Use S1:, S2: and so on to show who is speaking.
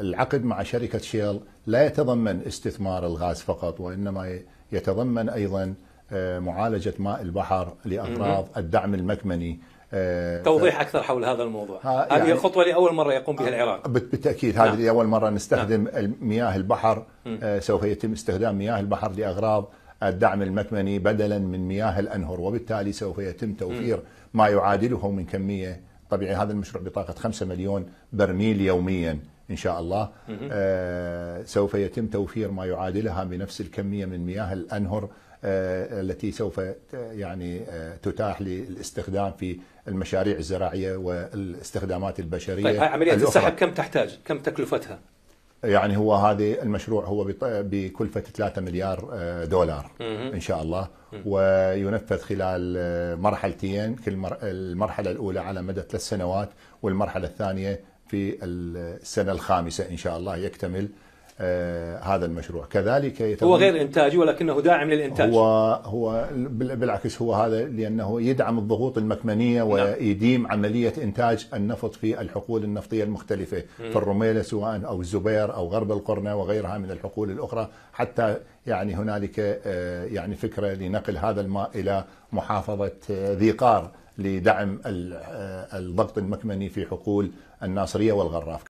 S1: العقد مع شركة شيل لا يتضمن استثمار الغاز فقط وإنما يتضمن أيضا آه، معالجة ماء البحر لأغراض الدعم المكمني آه، توضيح اكثر حول هذا الموضوع هذه يعني الخطوة لاول مره يقوم بها آه، العراق بالتاكيد هذه نعم. اول مره نستخدم نعم. مياه البحر سوف يتم استخدام مياه البحر لاغراض الدعم المكمني بدلا من مياه الانهر وبالتالي سوف يتم توفير ما يعادله من كميه طبيعي هذا المشروع بطاقة 5 مليون برميل يوميا إن شاء الله آه سوف يتم توفير ما يعادلها بنفس الكمية من مياه الأنهر آه التي سوف يعني آه تتاح للاستخدام في المشاريع الزراعية والاستخدامات البشرية طيب هاي عملية السحب كم تحتاج؟ كم تكلفتها؟ يعني هو هذه المشروع هو بكلفه 3 مليار آه، دولار ان شاء الله وينفذ خلال آه، مرحلتين كل المرحله الاولى على مدى ثلاث سنوات والمرحله الثانيه في السنه الخامسه ان شاء الله يكتمل آه، هذا المشروع كذلك يتم هو غير انتاجي ولكنه داعم للانتاج هو هو بالعكس هو هذا لانه يدعم الضغوط المكمنيه نعم. ويديم عمليه انتاج النفط في الحقول النفطيه المختلفه في الرميله سواء او الزبير او غرب القرنه وغيرها من الحقول الاخرى حتى يعني هنالك آه، يعني فكره لنقل هذا الماء الى محافظه آه، ذي قار لدعم الضغط المكمني في حقول الناصريه والغراف